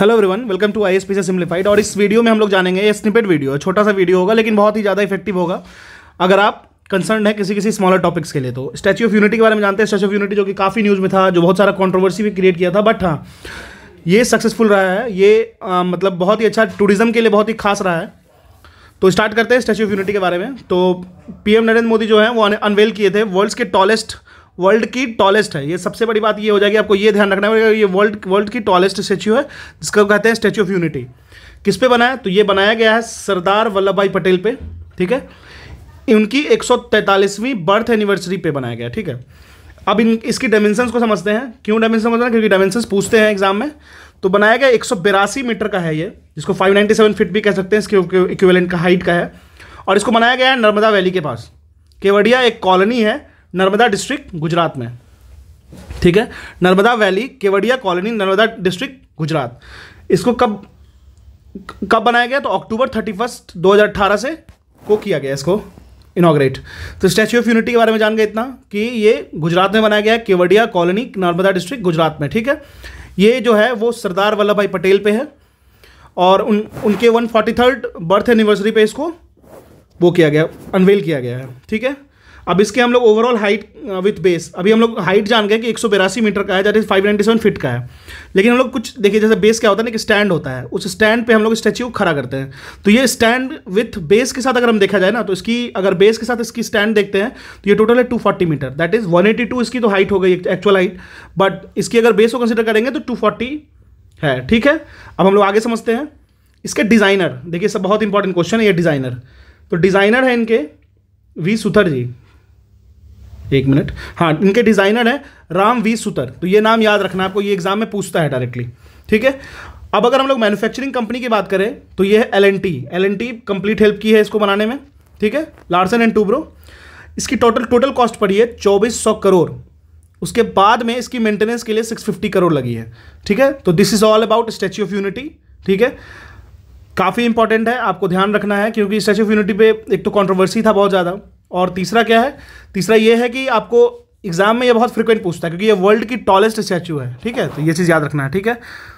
hello everyone welcome to I S simplified और इस video में हम लोग जानेंगे ये स्निपेट वीडियो है छोटा सा वीडियो होगा लेकिन बहुत ही ज़्यादा इफेक्टिव होगा अगर आप कंसर्न है किसी किसी स्मॉलर टॉपिक्स के लिए तो स्टैचू ऑफ यूनिटी के बारे में जानते हैं स्टैचू ऑफ यूनिटी जो कि काफ़ी न्यूज़ में था जो बहुत सारा कॉन्ट्रोवर्सी भी क्रिएट किया था बट हाँ ये सक्सेसफुल रहा है ये आ, मतलब बहुत ही अच्छा टूरिज्म के लिए बहुत ही खास रहा है तो स्टार्ट करते हैं स्टैचू ऑफ यूनिटी के बारे में तो पी नरेंद्र मोदी जो है वो अनवेल किए थे वर्ल्ड्स के टॉलेस्ट वर्ल्ड की टॉलेस्ट है ये सबसे बड़ी बात ये हो जाएगी आपको ये ध्यान रखना पड़ेगा ये वर्ल्ड वर्ल्ड की टॉलेस्ट स्टैच्यू है जिसको कहते हैं स्टैच्यू ऑफ यूनिटी किस पे बनाया तो ये बनाया गया है सरदार वल्लभ भाई पटेल पे ठीक है उनकी एक बर्थ एनिवर्सरी पे बनाया गया ठीक है अब इन इसकी डायमेंशंस को समझते हैं क्यों डायमेंशन समझना क्योंकि डायमेंशंस पूछते हैं एग्जाम में तो बनाया गया एक मीटर का है ये जिसको 597 फीट भी कह सकते हैं इसके इक्विवेलेंट का हाइट का है और इसको बनाया गया है नर्मदा वैली के पास केवड़िया एक कॉलोनी है नर्मदा डिस्ट्रिक्ट गुजरात में ठीक है Narmada valley Kevadia colony Narmada district Gujarat इसको कब कब बनाया गया तो अक्टूबर थर्टी फर्स्ट दो से को किया गया इसको इनाग्रेट तो स्टैचू ऑफ यूनिटी के बारे में जान गए इतना कि ये गुजरात में बनाया गया है केवड़िया कॉलोनी नर्मदा डिस्ट्रिक्ट गुजरात में ठीक है ये जो है वो सरदार वल्लभ भाई पटेल पे है और उन उनके one forty third birth anniversary पे इसको वो किया गया अनवेल किया गया है ठीक है अब इसके हम लोग ओवरऑल हाइट विथ बेस अभी हम लोग हाइट जान गए कि एक मीटर का है फाइव नाइन्टी सेवन फिट का है लेकिन हम लोग कुछ देखिए जैसे बेस क्या होता है ना कि स्टैंड होता है उस स्टैंड पे हम लोग स्टैच्यू खड़ा करते हैं तो ये स्टैंड विथ बेस के साथ अगर हम देखा जाए ना तो इसकी अगर बेस के साथ इसकी स्टैंड देखते हैं तो ये टोटल है two meter that is one इसकी तो हाइट हो गई एक्चुअल हाइट बट इसकी अगर बेस को कंसिडर करेंगे तो टू है ठीक है अब हम लोग आगे समझते हैं इसके डिज़ाइनर देखिए सब बहुत इंपॉर्टेंट क्वेश्चन है ये डिज़ाइनर तो डिज़ाइनर है इनके वी सुथर जी एक मिनट हाँ इनके डिज़ाइनर हैं राम वी सुतर तो ये नाम याद रखना आपको ये एग्जाम में पूछता है डायरेक्टली ठीक है अब अगर हम लोग मैन्युफैक्चरिंग कंपनी की बात करें तो ये है L N T L N T complete help की है इसको बनाने में ठीक है लार्सन एंड टूब्रो इसकी टोटल टोटल कॉस्ट पड़ी है चौबीस सौ करोड़ उसके बाद में इसकी मेंटेनेंस के लिए सिक्स फिफ्टी करोड़ लगी है ठीक है तो this is all about statue of unity ठीक है काफ़ी इंपॉर्टेंट है आपको ध्यान रखना है क्योंकि स्टैच्यू ऑफ यूनिटी पे एक तो कंट्रोवर्सी था बहुत ज़्यादा और तीसरा क्या है तीसरा ये है कि आपको एग्जाम में ये बहुत फ्रिक्वेंट पूछता है क्योंकि ये वर्ल्ड की टॉलेस्ट स्टैचू है ठीक है तो ये चीज़ याद रखना है ठीक है